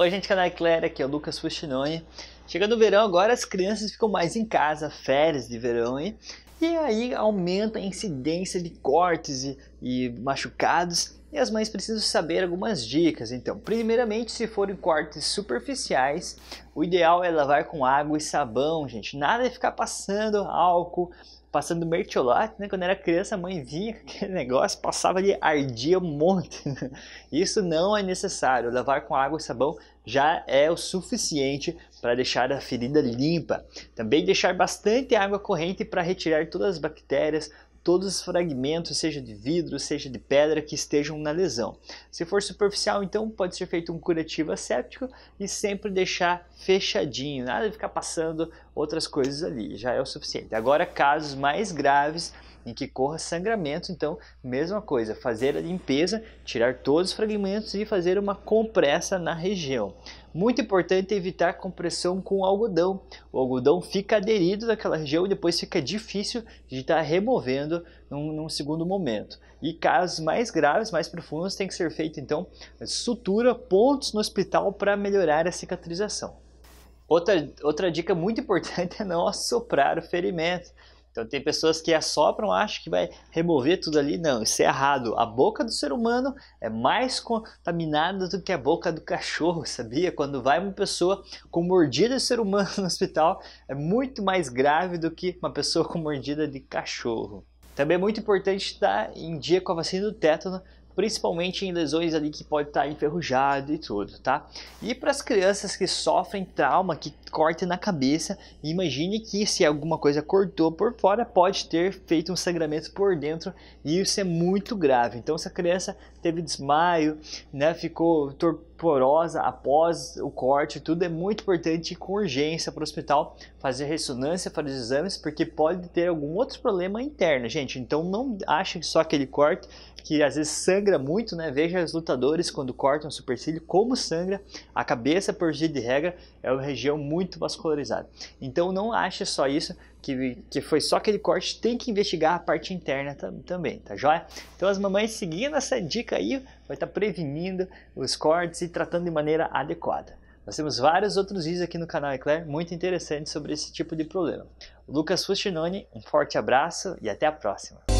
Oi gente, canal Eclair, aqui é o Lucas Fustinoni. Chegando o verão agora, as crianças ficam mais em casa, férias de verão, hein? E aí aumenta a incidência de cortes e, e machucados e as mães precisam saber algumas dicas. Então, primeiramente, se forem cortes superficiais, o ideal é lavar com água e sabão, gente. Nada de ficar passando álcool, passando mertiolate, né? Quando era criança, a mãe vinha com aquele negócio, passava ali, ardia um monte. Né? Isso não é necessário. Lavar com água e sabão já é o suficiente para deixar a ferida limpa. Também deixar bastante água corrente para retirar todas as bactérias, todos os fragmentos, seja de vidro, seja de pedra, que estejam na lesão. Se for superficial, então pode ser feito um curativo asséptico e sempre deixar fechadinho, nada de ficar passando outras coisas ali, já é o suficiente. Agora, casos mais graves em que corra sangramento, então, mesma coisa, fazer a limpeza, tirar todos os fragmentos e fazer uma compressa na região. Muito importante evitar compressão com algodão. O algodão fica aderido naquela região e depois fica difícil de estar removendo num, num segundo momento. E casos mais graves, mais profundos, tem que ser feito então sutura, pontos no hospital para melhorar a cicatrização. Outra, outra dica muito importante é não assoprar o ferimento. Então tem pessoas que assopram, acham que vai remover tudo ali. Não, isso é errado. A boca do ser humano é mais contaminada do que a boca do cachorro, sabia? Quando vai uma pessoa com mordida de ser humano no hospital, é muito mais grave do que uma pessoa com mordida de cachorro. Também é muito importante estar em dia com a vacina do tétano principalmente em lesões ali que pode estar tá enferrujado e tudo, tá? E para as crianças que sofrem trauma, que corte na cabeça, imagine que se alguma coisa cortou por fora, pode ter feito um sangramento por dentro e isso é muito grave. Então se a criança teve desmaio, né, ficou torpedada, porosa após o corte, tudo é muito importante com urgência para o hospital fazer ressonância, fazer exames, porque pode ter algum outro problema interno, gente. Então não ache só aquele corte que às vezes sangra muito, né? Veja os lutadores quando cortam o supercílio, como sangra a cabeça, por dia de regra, é uma região muito vascularizada. Então não ache só isso, que, que foi só aquele corte, tem que investigar a parte interna tam, também, tá joia? Então as mamães seguindo essa dica aí, vai estar tá prevenindo os cortes e tratando de maneira adequada. Nós temos vários outros vídeos aqui no canal Eclair muito interessantes sobre esse tipo de problema. Lucas Fustinoni, um forte abraço e até a próxima!